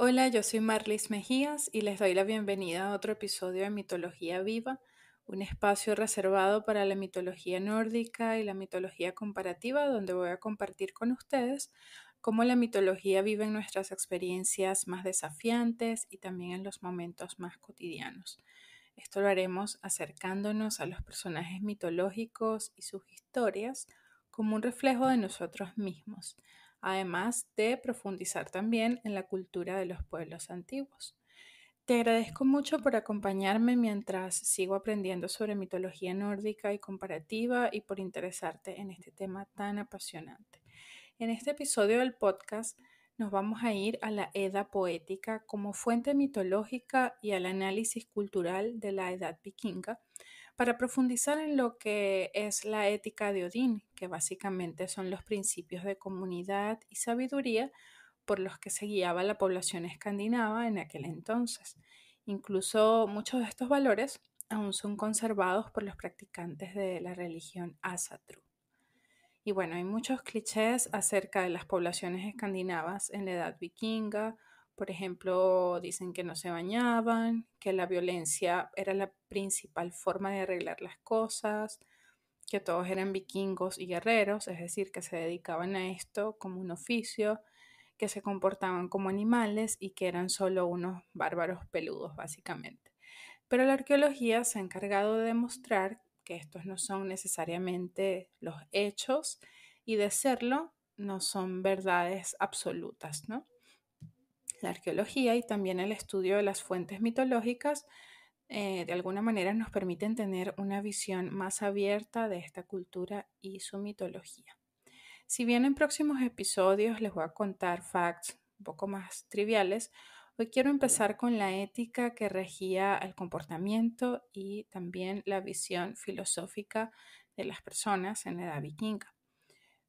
Hola, yo soy Marlis Mejías y les doy la bienvenida a otro episodio de Mitología Viva, un espacio reservado para la mitología nórdica y la mitología comparativa, donde voy a compartir con ustedes cómo la mitología vive en nuestras experiencias más desafiantes y también en los momentos más cotidianos. Esto lo haremos acercándonos a los personajes mitológicos y sus historias como un reflejo de nosotros mismos además de profundizar también en la cultura de los pueblos antiguos. Te agradezco mucho por acompañarme mientras sigo aprendiendo sobre mitología nórdica y comparativa y por interesarte en este tema tan apasionante. En este episodio del podcast nos vamos a ir a la edad poética como fuente mitológica y al análisis cultural de la Edad vikinga para profundizar en lo que es la ética de Odín que básicamente son los principios de comunidad y sabiduría por los que se guiaba la población escandinava en aquel entonces. Incluso muchos de estos valores aún son conservados por los practicantes de la religión Asatru. Y bueno, hay muchos clichés acerca de las poblaciones escandinavas en la edad vikinga. Por ejemplo, dicen que no se bañaban, que la violencia era la principal forma de arreglar las cosas, que todos eran vikingos y guerreros, es decir, que se dedicaban a esto como un oficio, que se comportaban como animales y que eran solo unos bárbaros peludos, básicamente. Pero la arqueología se ha encargado de demostrar que estos no son necesariamente los hechos y de serlo no son verdades absolutas, La arqueología y también el estudio de las fuentes mitológicas eh, de alguna manera nos permiten tener una visión más abierta de esta cultura y su mitología. Si bien en próximos episodios les voy a contar facts un poco más triviales, hoy quiero empezar con la ética que regía el comportamiento y también la visión filosófica de las personas en la edad vikinga.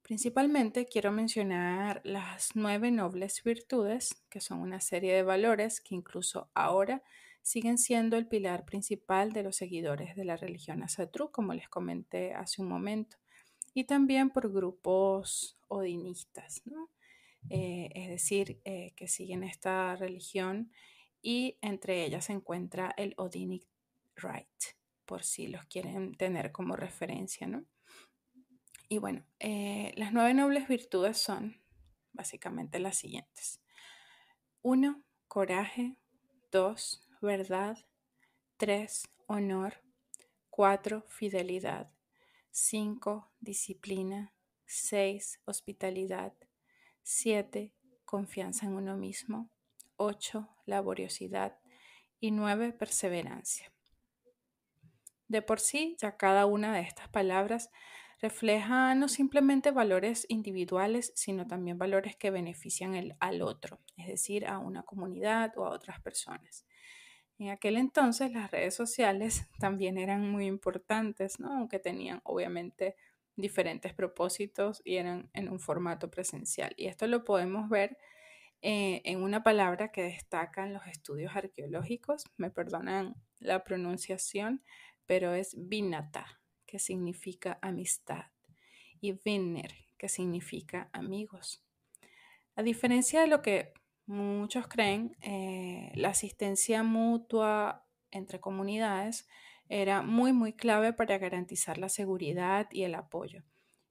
Principalmente quiero mencionar las nueve nobles virtudes, que son una serie de valores que incluso ahora siguen siendo el pilar principal de los seguidores de la religión Asatru, como les comenté hace un momento, y también por grupos odinistas, eh, es decir, eh, que siguen esta religión y entre ellas se encuentra el Odinic Right, por si los quieren tener como referencia. ¿no? Y bueno, eh, las nueve nobles virtudes son básicamente las siguientes. Uno, Coraje. 2 verdad. 3. Honor. 4. Fidelidad. 5. Disciplina. 6. Hospitalidad. 7. Confianza en uno mismo. 8. Laboriosidad. Y 9. Perseverancia. De por sí, ya cada una de estas palabras refleja no simplemente valores individuales, sino también valores que benefician el, al otro, es decir, a una comunidad o a otras personas. En aquel entonces las redes sociales también eran muy importantes, aunque tenían obviamente diferentes propósitos y eran en un formato presencial. Y esto lo podemos ver eh, en una palabra que destacan los estudios arqueológicos, me perdonan la pronunciación, pero es vinata, que significa amistad, y vinner, que significa amigos. A diferencia de lo que muchos creen, que eh, la asistencia mutua entre comunidades era muy, muy clave para garantizar la seguridad y el apoyo.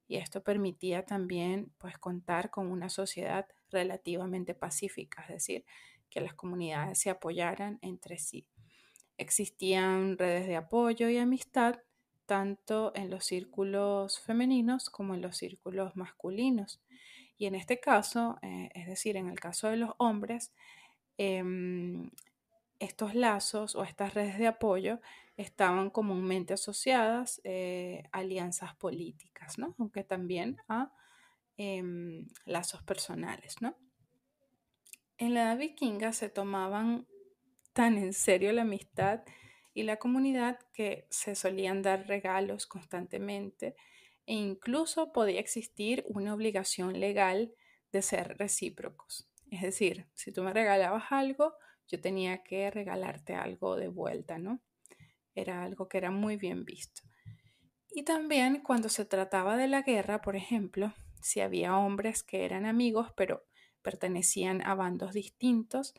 Y esto permitía también pues, contar con una sociedad relativamente pacífica, es decir, que las comunidades se apoyaran entre sí. Existían redes de apoyo y amistad tanto en los círculos femeninos como en los círculos masculinos y en este caso, eh, es decir, en el caso de los hombres, em, estos lazos o estas redes de apoyo estaban comúnmente asociadas eh, a alianzas políticas, ¿no? aunque también a em, lazos personales. ¿no? En la edad vikinga se tomaban tan en serio la amistad y la comunidad que se solían dar regalos constantemente e incluso podía existir una obligación legal de ser recíprocos. Es decir, si tú me regalabas algo, yo tenía que regalarte algo de vuelta, ¿no? Era algo que era muy bien visto. Y también cuando se trataba de la guerra, por ejemplo, si había hombres que eran amigos pero pertenecían a bandos distintos,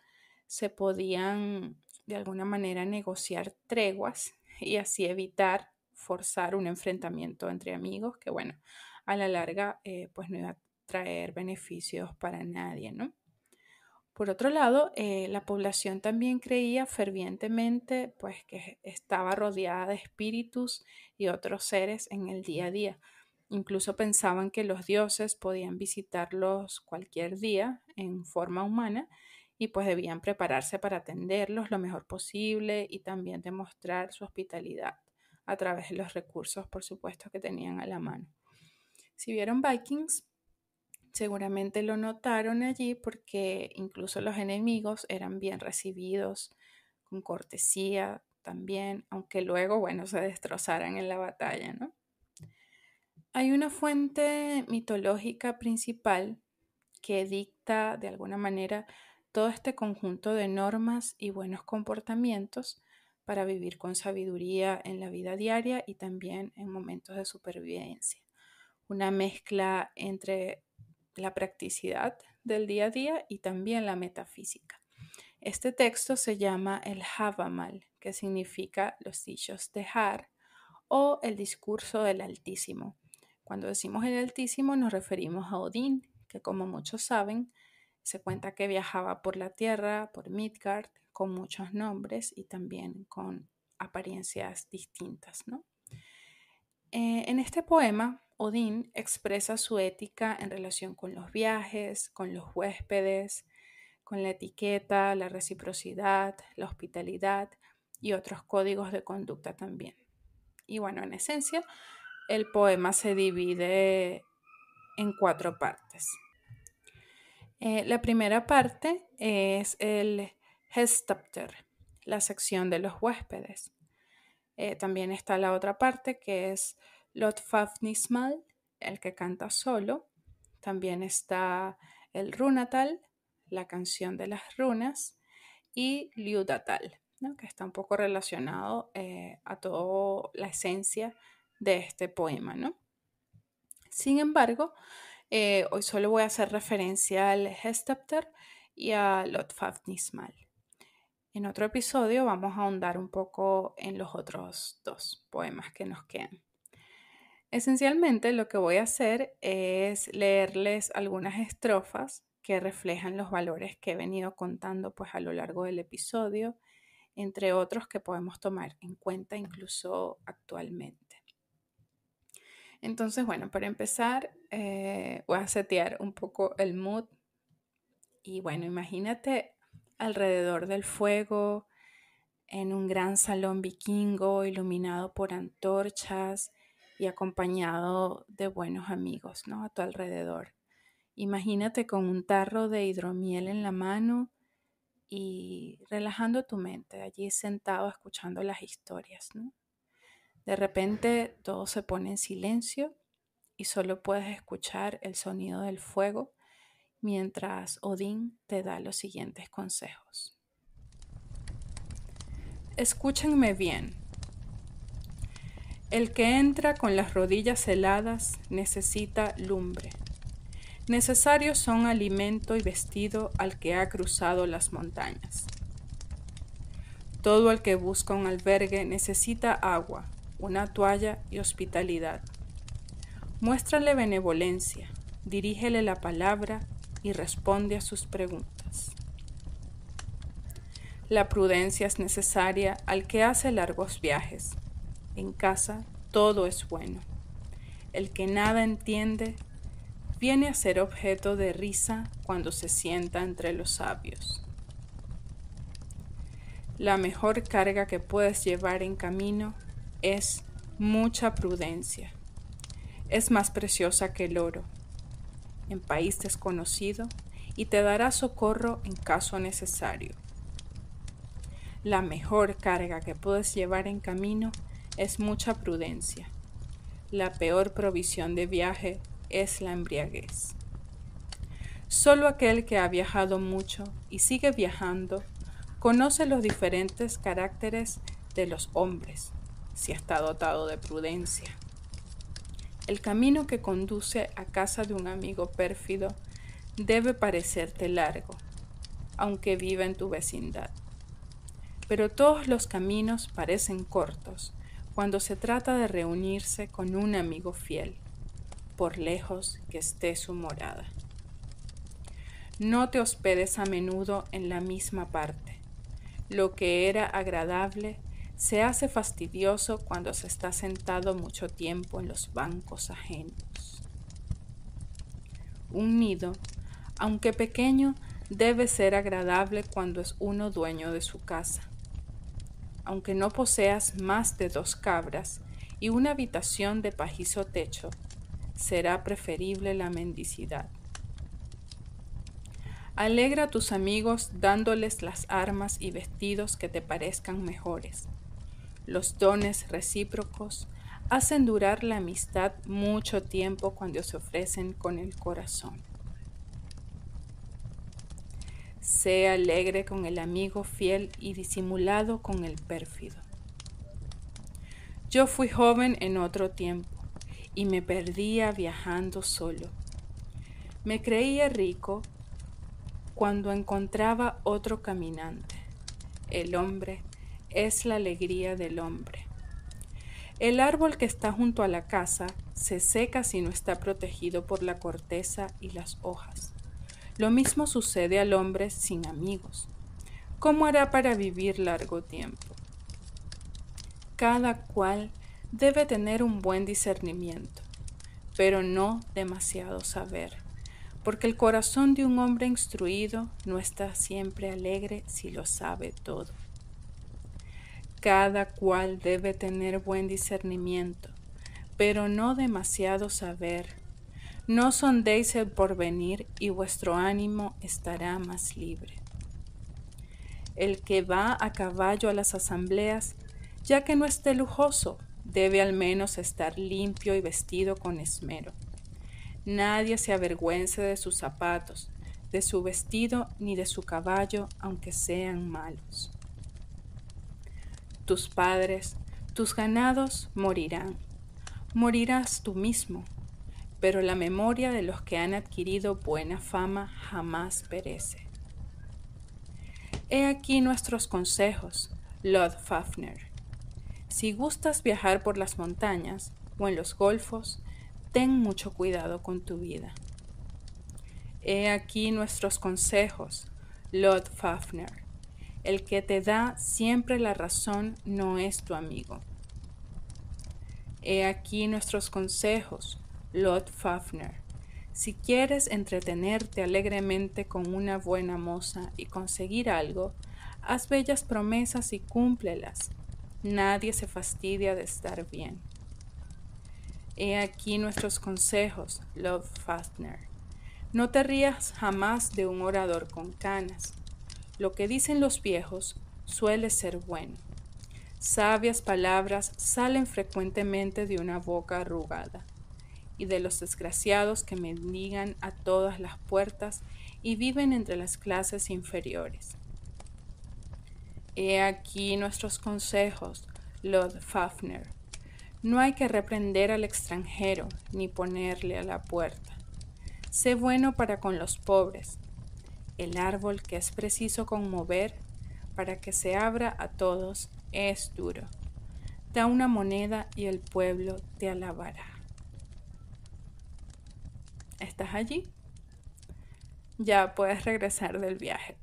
se podían de alguna manera negociar treguas y así evitar forzar un enfrentamiento entre amigos que, bueno, a la larga, eh, pues no iba a traer beneficios para nadie, ¿no? Por otro lado, eh, la población también creía fervientemente pues, que estaba rodeada de espíritus y otros seres en el día a día. Incluso pensaban que los dioses podían visitarlos cualquier día en forma humana y pues debían prepararse para atenderlos lo mejor posible y también demostrar su hospitalidad a través de los recursos, por supuesto, que tenían a la mano. Si vieron Vikings, seguramente lo notaron allí porque incluso los enemigos eran bien recibidos, con cortesía también, aunque luego, bueno, se destrozaran en la batalla, ¿no? Hay una fuente mitológica principal que dicta de alguna manera todo este conjunto de normas y buenos comportamientos para vivir con sabiduría en la vida diaria y también en momentos de supervivencia. Una mezcla entre la practicidad del día a día y también la metafísica. Este texto se llama el Havamal, que significa los dichos de Har o el discurso del Altísimo. Cuando decimos el Altísimo nos referimos a Odín, que como muchos saben, se cuenta que viajaba por la tierra, por Midgard, con muchos nombres y también con apariencias distintas. ¿no? Eh, en este poema, Odín expresa su ética en relación con los viajes, con los huéspedes, con la etiqueta, la reciprocidad, la hospitalidad y otros códigos de conducta también. Y bueno, en esencia, el poema se divide en cuatro partes. Eh, la primera parte es el Hestapter, la sección de los huéspedes. Eh, también está la otra parte que es Lotfafnismal, el que canta solo. También está el Runatal, la canción de las runas, y Liudatal, que está un poco relacionado eh, a toda la esencia de este poema. Sin embargo, eh, hoy solo voy a hacer referencia al Hestapter y a Lotfafnismal. En otro episodio vamos a ahondar un poco en los otros dos poemas que nos quedan. Esencialmente lo que voy a hacer es leerles algunas estrofas que reflejan los valores que he venido contando pues a lo largo del episodio, entre otros que podemos tomar en cuenta incluso actualmente. Entonces, bueno, para empezar eh, voy a setear un poco el mood y bueno, imagínate alrededor del fuego, en un gran salón vikingo iluminado por antorchas y acompañado de buenos amigos, ¿no? A tu alrededor. Imagínate con un tarro de hidromiel en la mano y relajando tu mente, allí sentado escuchando las historias, De repente todo se pone en silencio y solo puedes escuchar el sonido del fuego mientras Odín te da los siguientes consejos. Escúchenme bien. El que entra con las rodillas heladas necesita lumbre. Necesarios son alimento y vestido al que ha cruzado las montañas. Todo el que busca un albergue necesita agua, una toalla y hospitalidad. Muéstrale benevolencia, dirígele la palabra y responde a sus preguntas. La prudencia es necesaria al que hace largos viajes. En casa todo es bueno. El que nada entiende viene a ser objeto de risa cuando se sienta entre los sabios. La mejor carga que puedes llevar en camino es mucha prudencia. Es más preciosa que el oro en país desconocido y te dará socorro en caso necesario. La mejor carga que puedes llevar en camino es mucha prudencia. La peor provisión de viaje es la embriaguez. Solo aquel que ha viajado mucho y sigue viajando conoce los diferentes caracteres de los hombres, si está dotado de prudencia. El camino que conduce a casa de un amigo pérfido debe parecerte largo, aunque viva en tu vecindad. Pero todos los caminos parecen cortos cuando se trata de reunirse con un amigo fiel, por lejos que esté su morada. No te hospedes a menudo en la misma parte. Lo que era agradable se hace fastidioso cuando se está sentado mucho tiempo en los bancos ajenos. Un nido, aunque pequeño, debe ser agradable cuando es uno dueño de su casa. Aunque no poseas más de dos cabras y una habitación de pajizo techo, será preferible la mendicidad. Alegra a tus amigos dándoles las armas y vestidos que te parezcan mejores. Los dones recíprocos hacen durar la amistad mucho tiempo cuando se ofrecen con el corazón. Sea alegre con el amigo fiel y disimulado con el pérfido. Yo fui joven en otro tiempo y me perdía viajando solo. Me creía rico cuando encontraba otro caminante. El hombre es la alegría del hombre. El árbol que está junto a la casa se seca si no está protegido por la corteza y las hojas. Lo mismo sucede al hombre sin amigos. ¿Cómo hará para vivir largo tiempo? Cada cual debe tener un buen discernimiento, pero no demasiado saber, porque el corazón de un hombre instruido no está siempre alegre si lo sabe todo. Cada cual debe tener buen discernimiento, pero no demasiado saber. No sondéis el porvenir y vuestro ánimo estará más libre. El que va a caballo a las asambleas, ya que no esté lujoso, debe al menos estar limpio y vestido con esmero. Nadie se avergüence de sus zapatos, de su vestido ni de su caballo, aunque sean malos tus padres, tus ganados morirán. Morirás tú mismo, pero la memoria de los que han adquirido buena fama jamás perece. He aquí nuestros consejos, Lord Fafner. Si gustas viajar por las montañas o en los golfos, ten mucho cuidado con tu vida. He aquí nuestros consejos, Lord Fafner. El que te da siempre la razón no es tu amigo. He aquí nuestros consejos, Lord Fafner. Si quieres entretenerte alegremente con una buena moza y conseguir algo, haz bellas promesas y cúmplelas. Nadie se fastidia de estar bien. He aquí nuestros consejos, Lord Fafner. No te rías jamás de un orador con canas lo que dicen los viejos suele ser bueno. Sabias palabras salen frecuentemente de una boca arrugada, y de los desgraciados que mendigan a todas las puertas y viven entre las clases inferiores. He aquí nuestros consejos, Lord Fafner. No hay que reprender al extranjero ni ponerle a la puerta. Sé bueno para con los pobres, el árbol que es preciso conmover para que se abra a todos es duro. Da una moneda y el pueblo te alabará. ¿Estás allí? Ya puedes regresar del viaje.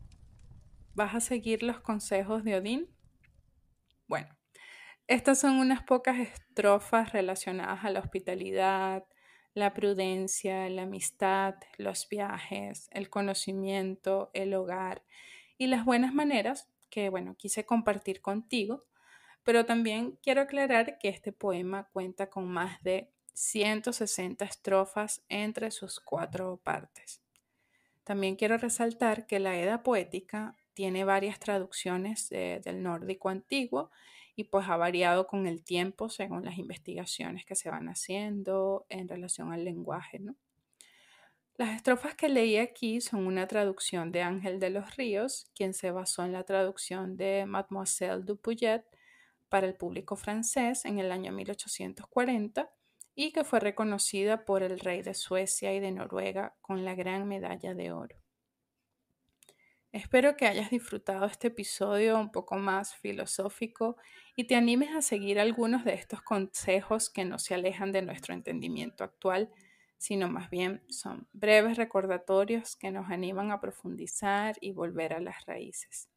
¿Vas a seguir los consejos de Odín? Bueno, estas son unas pocas estrofas relacionadas a la hospitalidad, la prudencia, la amistad, los viajes, el conocimiento, el hogar y las buenas maneras que, bueno, quise compartir contigo, pero también quiero aclarar que este poema cuenta con más de 160 estrofas entre sus cuatro partes. También quiero resaltar que la Edda poética tiene varias traducciones eh, del nórdico antiguo y pues ha variado con el tiempo según las investigaciones que se van haciendo en relación al lenguaje. Las estrofas que leí aquí son una traducción de Ángel de los Ríos, quien se basó en la traducción de Mademoiselle Dupuyet para el público francés en el año 1840 y que fue reconocida por el rey de Suecia y de Noruega con la gran medalla de oro. Espero que hayas disfrutado este episodio un poco más filosófico y te animes a seguir algunos de estos consejos que no se alejan de nuestro entendimiento actual, sino más bien son breves recordatorios que nos animan a profundizar y volver a las raíces.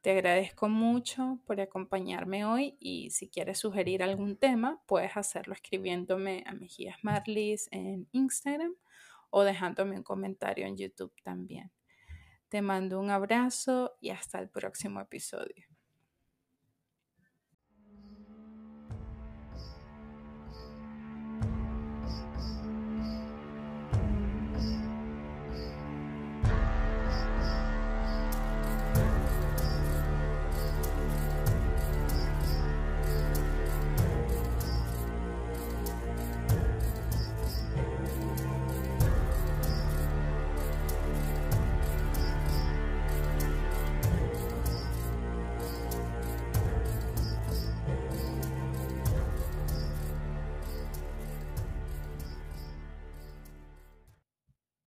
Te agradezco mucho por acompañarme hoy y si quieres sugerir algún tema, puedes hacerlo escribiéndome a Mejías Marlis en Instagram o dejándome un comentario en YouTube también. Te mando un abrazo y hasta el próximo episodio.